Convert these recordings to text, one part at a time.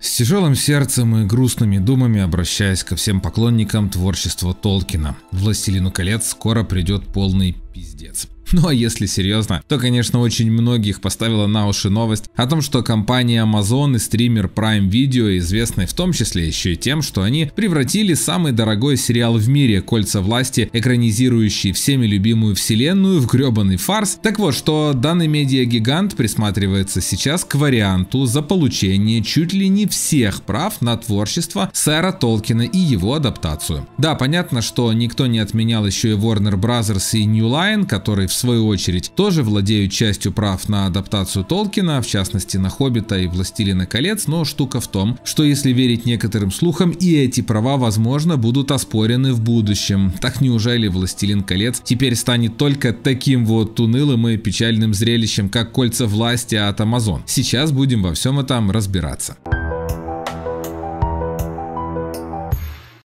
С тяжелым сердцем и грустными думами обращаясь ко всем поклонникам творчества Толкина, «Властелину колец» скоро придет полный пиздец. Ну а если серьезно, то конечно очень многих поставила на уши новость о том, что компания Amazon и стример Prime Video известны в том числе еще и тем, что они превратили самый дорогой сериал в мире «Кольца власти», экранизирующий всеми любимую вселенную, в гребаный фарс. Так вот, что данный медиагигант присматривается сейчас к варианту за получение чуть ли не всех прав на творчество Сэра Толкина и его адаптацию. Да, понятно, что никто не отменял еще и Warner Bros. и New Line, которые в свою очередь, тоже владеют частью прав на адаптацию Толкина, в частности на Хоббита и Властелина колец, но штука в том, что если верить некоторым слухам, и эти права, возможно, будут оспорены в будущем. Так неужели Властелин колец теперь станет только таким вот унылым и печальным зрелищем, как кольца власти от Amazon? Сейчас будем во всем этом разбираться.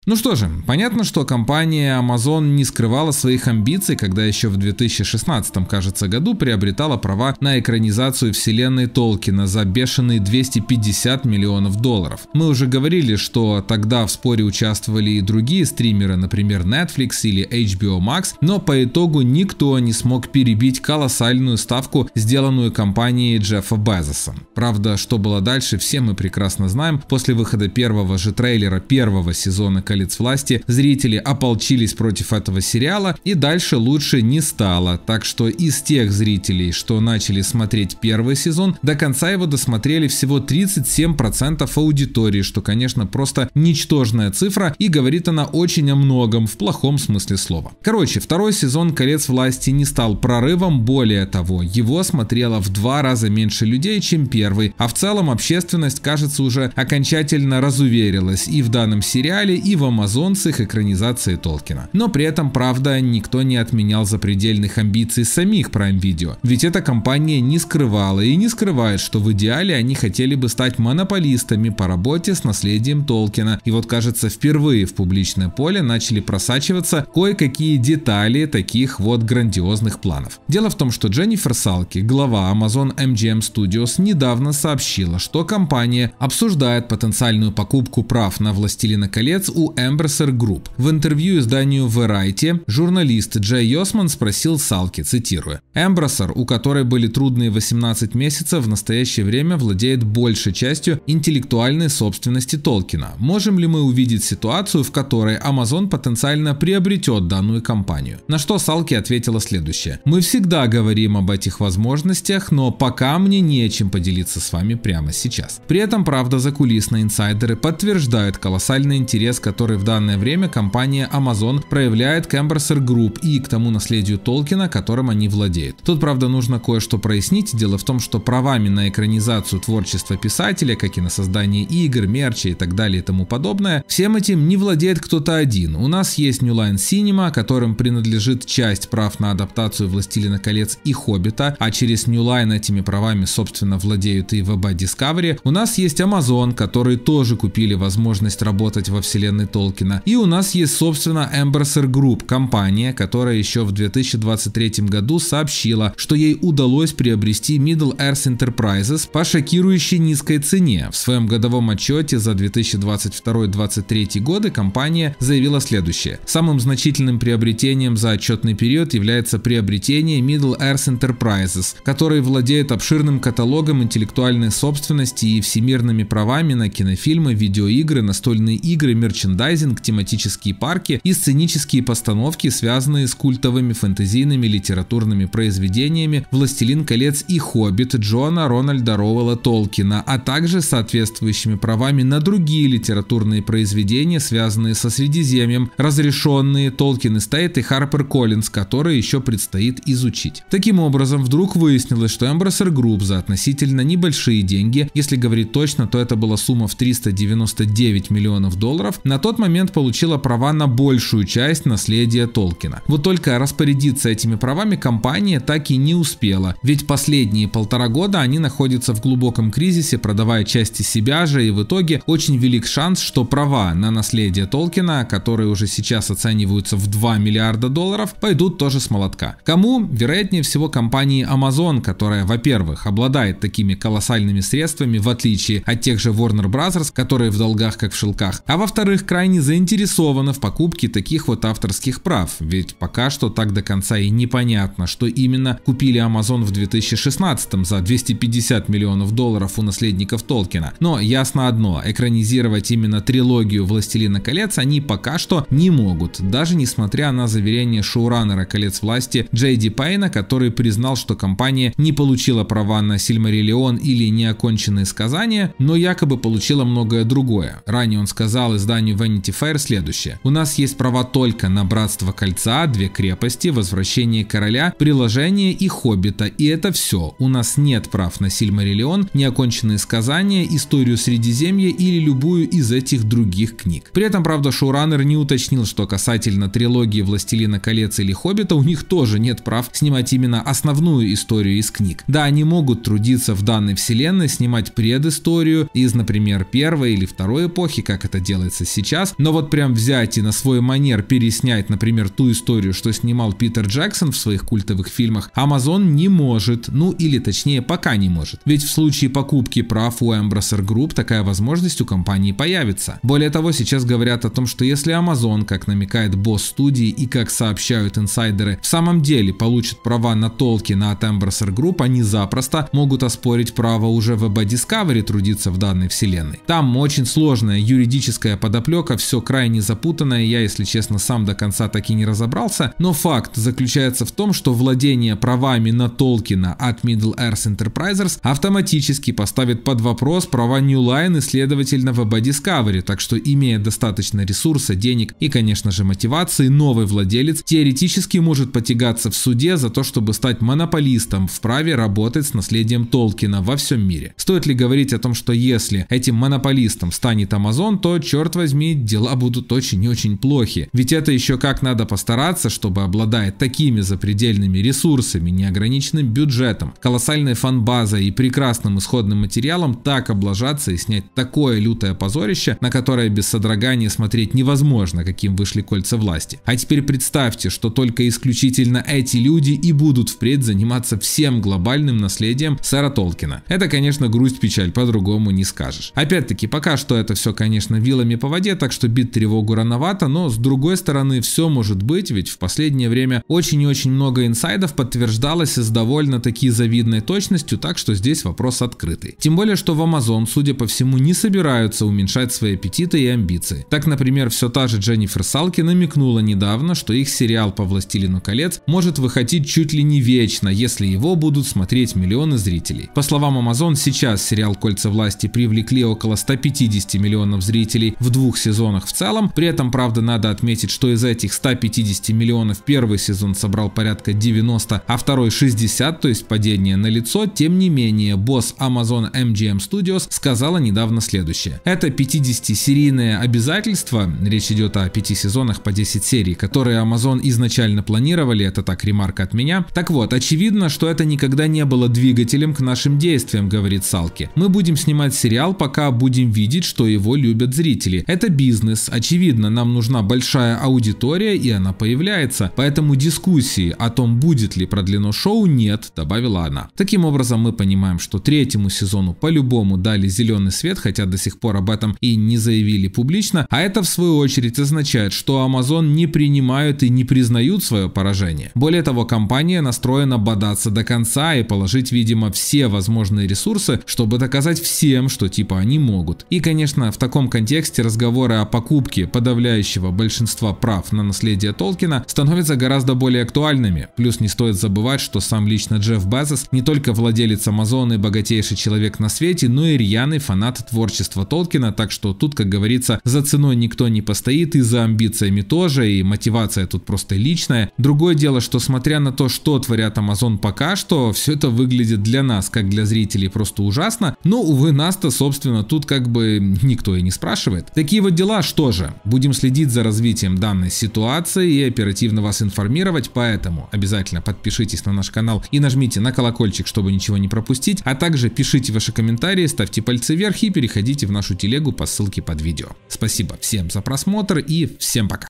Ну что же, понятно, что компания Amazon не скрывала своих амбиций, когда еще в 2016, кажется, году приобретала права на экранизацию вселенной Толкина за бешеные 250 миллионов долларов. Мы уже говорили, что тогда в споре участвовали и другие стримеры, например, Netflix или HBO Max, но по итогу никто не смог перебить колоссальную ставку, сделанную компанией Джеффа Безоса. Правда, что было дальше, все мы прекрасно знаем. После выхода первого же трейлера первого сезона колец власти, зрители ополчились против этого сериала и дальше лучше не стало. Так что из тех зрителей, что начали смотреть первый сезон, до конца его досмотрели всего 37% аудитории, что, конечно, просто ничтожная цифра и говорит она очень о многом в плохом смысле слова. Короче, второй сезон «Колец власти» не стал прорывом, более того, его смотрело в два раза меньше людей, чем первый, а в целом общественность, кажется, уже окончательно разуверилась и в данном сериале, и в в амазонцах экранизации Толкина. Но при этом, правда, никто не отменял запредельных амбиций самих Prime Video, ведь эта компания не скрывала и не скрывает, что в идеале они хотели бы стать монополистами по работе с наследием Толкина, и вот кажется впервые в публичное поле начали просачиваться кое-какие детали таких вот грандиозных планов. Дело в том, что Дженнифер Салки, глава Amazon MGM Studios, недавно сообщила, что компания обсуждает потенциальную покупку прав на «Властелина колец» у компанию Embracer Group. В интервью изданию Variety журналист Джей Йосман спросил Салки, цитируя, «Embracer, у которой были трудные 18 месяцев, в настоящее время владеет большей частью интеллектуальной собственности Толкина. Можем ли мы увидеть ситуацию, в которой Amazon потенциально приобретет данную компанию?» На что Салки ответила следующее, «Мы всегда говорим об этих возможностях, но пока мне нечем поделиться с вами прямо сейчас». При этом, правда, закулисные инсайдеры подтверждают колоссальный интерес, который который в данное время компания Amazon проявляет к Embracer Group и к тому наследию Толкина, которым они владеют. Тут, правда, нужно кое-что прояснить. Дело в том, что правами на экранизацию творчества писателя, как и на создание игр, мерча и так далее и тому подобное, всем этим не владеет кто-то один. У нас есть New Line Cinema, которым принадлежит часть прав на адаптацию «Властелина колец» и «Хоббита», а через New Line этими правами, собственно, владеют и ВБ Discovery. У нас есть Amazon, который тоже купили возможность работать во вселенной Толкина. И у нас есть, собственно, Embracer Group, компания, которая еще в 2023 году сообщила, что ей удалось приобрести Middle Earth Enterprises по шокирующей низкой цене. В своем годовом отчете за 2022-2023 годы компания заявила следующее. Самым значительным приобретением за отчетный период является приобретение Middle Earth Enterprises, который владеет обширным каталогом интеллектуальной собственности и всемирными правами на кинофильмы, видеоигры, настольные игры, мерчендайз, мерчендайзинг, тематические парки и сценические постановки, связанные с культовыми фэнтезийными литературными произведениями «Властелин колец» и «Хоббит» Джона Рональда Роуэлла Толкина, а также соответствующими правами на другие литературные произведения, связанные со Средиземьем, разрешенные Толкин и Стейт и Харпер Коллинз, которые еще предстоит изучить. Таким образом, вдруг выяснилось, что Эмбрассер Групп за относительно небольшие деньги, если говорить точно, то это была сумма в 399 миллионов долларов, на тот тот момент получила права на большую часть наследия Толкина. Вот только распорядиться этими правами компания так и не успела, ведь последние полтора года они находятся в глубоком кризисе, продавая части себя же и в итоге очень велик шанс, что права на наследие Толкина, которые уже сейчас оцениваются в 2 миллиарда долларов, пойдут тоже с молотка. Кому? Вероятнее всего компании Amazon, которая, во-первых, обладает такими колоссальными средствами, в отличие от тех же Warner Brothers, которые в долгах как в шелках, а во-вторых, крайне заинтересована в покупке таких вот авторских прав, ведь пока что так до конца и непонятно, что именно купили Amazon в 2016 за 250 миллионов долларов у наследников Толкина. Но ясно одно, экранизировать именно трилогию «Властелина колец» они пока что не могут, даже несмотря на заверение шоураннера «Колец власти» Джейди Пайна, который признал, что компания не получила права на «Сильмариллион» или «Неоконченные сказания», но якобы получила многое другое. Ранее он сказал изданию Vanity Fair следующее. У нас есть права только на Братство Кольца, Две крепости, Возвращение Короля, Приложение и Хоббита. И это все. У нас нет прав на Сильмариллион, Неоконченные сказания, Историю Средиземья или любую из этих других книг. При этом, правда, шоураннер не уточнил, что касательно трилогии Властелина колец или Хоббита у них тоже нет прав снимать именно основную историю из книг. Да, они могут трудиться в данной вселенной, снимать предысторию из, например, первой или второй эпохи, как это делается сейчас, сейчас, но вот прям взять и на свой манер переснять, например, ту историю, что снимал Питер Джексон в своих культовых фильмах, Amazon не может, ну или точнее пока не может. Ведь в случае покупки прав у Embracer Group такая возможность у компании появится. Более того, сейчас говорят о том, что если Amazon, как намекает босс студии и как сообщают инсайдеры, в самом деле получит права на Толкина от Embracer Group, они запросто могут оспорить право уже в Discovery трудиться в данной вселенной. Там очень сложная юридическая подоплека далеко, все крайне запутанное, я, если честно, сам до конца так и не разобрался, но факт заключается в том, что владение правами на Толкина от Middle Earth Enterprises автоматически поставит под вопрос права New Line и, следовательно, в Discovery, так что, имея достаточно ресурса, денег и, конечно же, мотивации, новый владелец теоретически может потягаться в суде за то, чтобы стать монополистом в праве работать с наследием Толкина во всем мире. Стоит ли говорить о том, что если этим монополистом станет Amazon, то, черт возьми, дела будут очень и очень плохи. Ведь это еще как надо постараться, чтобы обладая такими запредельными ресурсами, неограниченным бюджетом, колоссальной фанбазой и прекрасным исходным материалом, так облажаться и снять такое лютое позорище, на которое без содрогания смотреть невозможно, каким вышли кольца власти. А теперь представьте, что только исключительно эти люди и будут впредь заниматься всем глобальным наследием сэра Толкина. Это, конечно, грусть-печаль, по-другому не скажешь. Опять-таки, пока что это все, конечно, вилами по воде, так что бить тревогу рановато, но с другой стороны все может быть, ведь в последнее время очень и очень много инсайдов подтверждалось с довольно-таки завидной точностью, так что здесь вопрос открытый. Тем более, что в Amazon, судя по всему, не собираются уменьшать свои аппетиты и амбиции. Так, например, все та же Дженнифер Салки намекнула недавно, что их сериал по «Властелину колец» может выходить чуть ли не вечно, если его будут смотреть миллионы зрителей. По словам Amazon, сейчас сериал «Кольца власти» привлекли около 150 миллионов зрителей в двух сезонах сезонах в целом. При этом, правда, надо отметить, что из этих 150 миллионов первый сезон собрал порядка 90, а второй 60, то есть падение на лицо. Тем не менее, босс Amazon MGM Studios сказала недавно следующее. Это 50-серийное обязательство, речь идет о 5 сезонах по 10 серий, которые Amazon изначально планировали, это так ремарка от меня. Так вот, очевидно, что это никогда не было двигателем к нашим действиям, говорит Салки. Мы будем снимать сериал, пока будем видеть, что его любят зрители. Это бизнес бизнес. Очевидно, нам нужна большая аудитория, и она появляется. Поэтому дискуссии о том, будет ли продлено шоу, нет, добавила она. Таким образом, мы понимаем, что третьему сезону по-любому дали зеленый свет, хотя до сих пор об этом и не заявили публично, а это в свою очередь означает, что Amazon не принимают и не признают свое поражение. Более того, компания настроена бодаться до конца и положить, видимо, все возможные ресурсы, чтобы доказать всем, что типа они могут. И, конечно, в таком контексте разговоры споры о покупке подавляющего большинства прав на наследие Толкина становятся гораздо более актуальными. Плюс не стоит забывать, что сам лично Джефф Безос не только владелец Амазона и богатейший человек на свете, но и рьяный фанат творчества Толкина, так что тут, как говорится, за ценой никто не постоит и за амбициями тоже, и мотивация тут просто личная. Другое дело, что смотря на то, что творят Amazon пока что, все это выглядит для нас, как для зрителей, просто ужасно, но, увы, нас-то, собственно, тут как бы никто и не спрашивает. Такие вот дела что же. Будем следить за развитием данной ситуации и оперативно вас информировать, поэтому обязательно подпишитесь на наш канал и нажмите на колокольчик, чтобы ничего не пропустить, а также пишите ваши комментарии, ставьте пальцы вверх и переходите в нашу телегу по ссылке под видео. Спасибо всем за просмотр и всем пока.